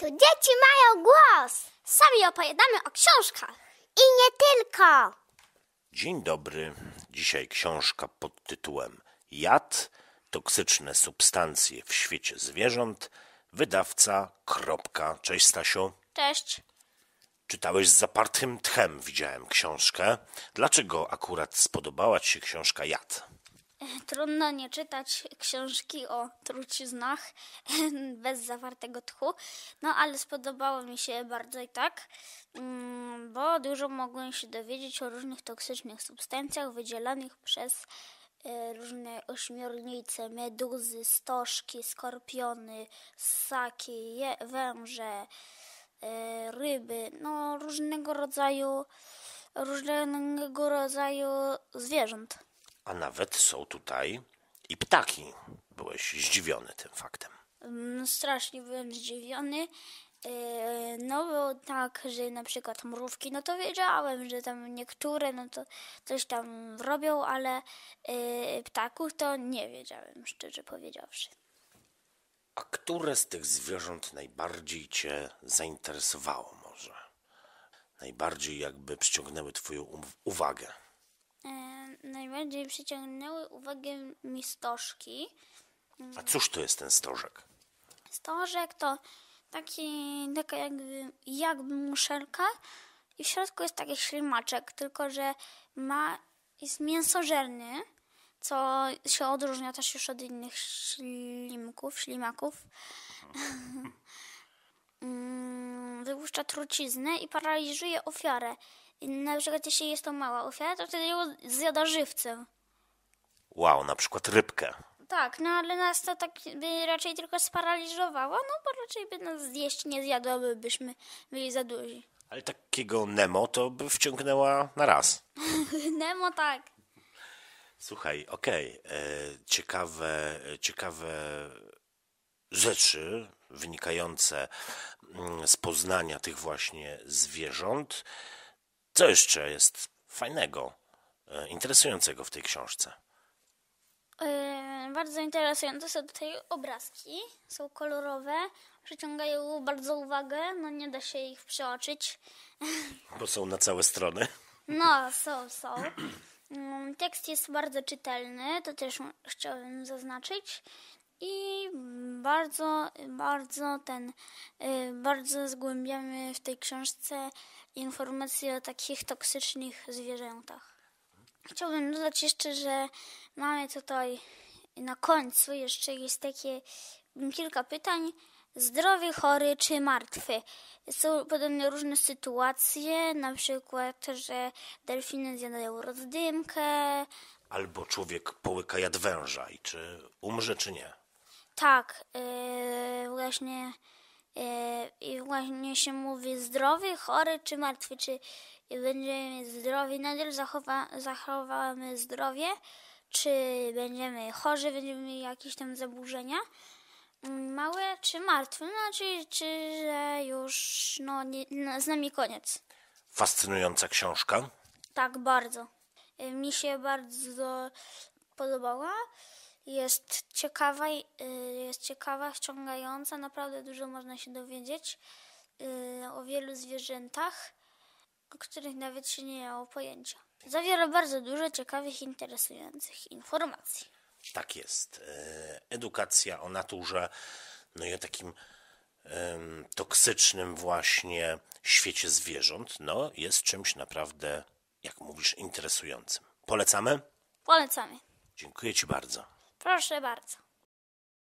Tu dzieci mają głos. Sami opowiadamy o książkach. I nie tylko. Dzień dobry. Dzisiaj książka pod tytułem Jad, toksyczne substancje w świecie zwierząt, wydawca. Kropka. Cześć Stasio. Cześć. Czytałeś z zapartym tchem, widziałem książkę. Dlaczego akurat spodobała ci się książka Jad? trudno nie czytać książki o truciznach bez zawartego tchu, no ale spodobało mi się bardzo i tak, mm, bo dużo mogłem się dowiedzieć o różnych toksycznych substancjach wydzielanych przez e, różne ośmiornice, meduzy, stożki, skorpiony, ssaki, węże, e, ryby, no różnego rodzaju różnego rodzaju zwierząt a nawet są tutaj i ptaki. Byłeś zdziwiony tym faktem. No, strasznie byłem zdziwiony. Yy, no było tak, że na przykład mrówki, no to wiedziałem, że tam niektóre, no to coś tam robią, ale yy, ptaków to nie wiedziałem, szczerze powiedziawszy. A które z tych zwierząt najbardziej Cię zainteresowało może? Najbardziej jakby przyciągnęły Twoją um-, uwagę? najbardziej przyciągnęły uwagę mi stożki. Mm. A cóż to jest ten stożek? Stożek to taki, taka jakby, jakby muszelka i w środku jest taki ślimaczek, tylko że ma, jest mięsożerny, co się odróżnia też już od innych ślimków, ślimaków. Mhm. Mm, wypuszcza truciznę i paraliżuje ofiarę. Na przykład jeśli jest to mała ofiara, to wtedy ją zjada żywcem. Wow, na przykład rybkę. Tak, no ale nas to tak by raczej tylko sparaliżowało, no bo raczej by nas zjeść nie zjadłoby, byśmy byli za duzi. Ale takiego Nemo to by wciągnęła na raz. Nemo tak. Słuchaj, okej, okay. E, ciekawe, e, ciekawe rzeczy wynikające mm, z poznania tych właśnie zwierząt. Co jeszcze jest fajnego, e, interesującego w tej książce? E, bardzo interesujące są tutaj obrazki. Są kolorowe, przyciągają bardzo uwagę. No nie da się ich przeoczyć. Bo są na całe strony. No, są, są. Mm, tekst jest bardzo czytelny, to też chciałabym zaznaczyć i bardzo, bardzo ten, y, bardzo zgłębiamy w tej książce informacje o takich toksycznych zwierzętach. Chciałbym dodać jeszcze, że mamy tutaj na końcu jeszcze jest takie kilka pytań. Zdrowy, chory czy martwy? Są podobne różne sytuacje, na przykład, że delfiny zjadają rozdymkę. Albo człowiek połyka jadwęża i czy umrze, czy nie? tak, yy, właśnie e, i właśnie się mówi zdrowy, chory czy martwy, czy będziemy zdrowi, nadal zachowa, zachowamy zdrowie, czy będziemy chorzy, będziemy mieli jakieś tam zaburzenia mm, małe, czy martwy, no czyli czy że już no, nie, no, z nami koniec. Fascynująca książka? Tak, bardzo. E, mi się bardzo podobała jest ciekawa, y, jest ciekawa, wciągająca, naprawdę dużo można się dowiedzieć y, o wielu zwierzętach, o których nawet się nie miało pojęcia. Zawiera bardzo dużo ciekawych, interesujących informacji. Tak jest. E, edukacja o naturze, no i o takim toksycznym właśnie świecie zwierząt, no jest czymś naprawdę, jak mówisz, interesującym. Polecamy? Polecamy. Dziękuję Ci bardzo. Proszę bardzo.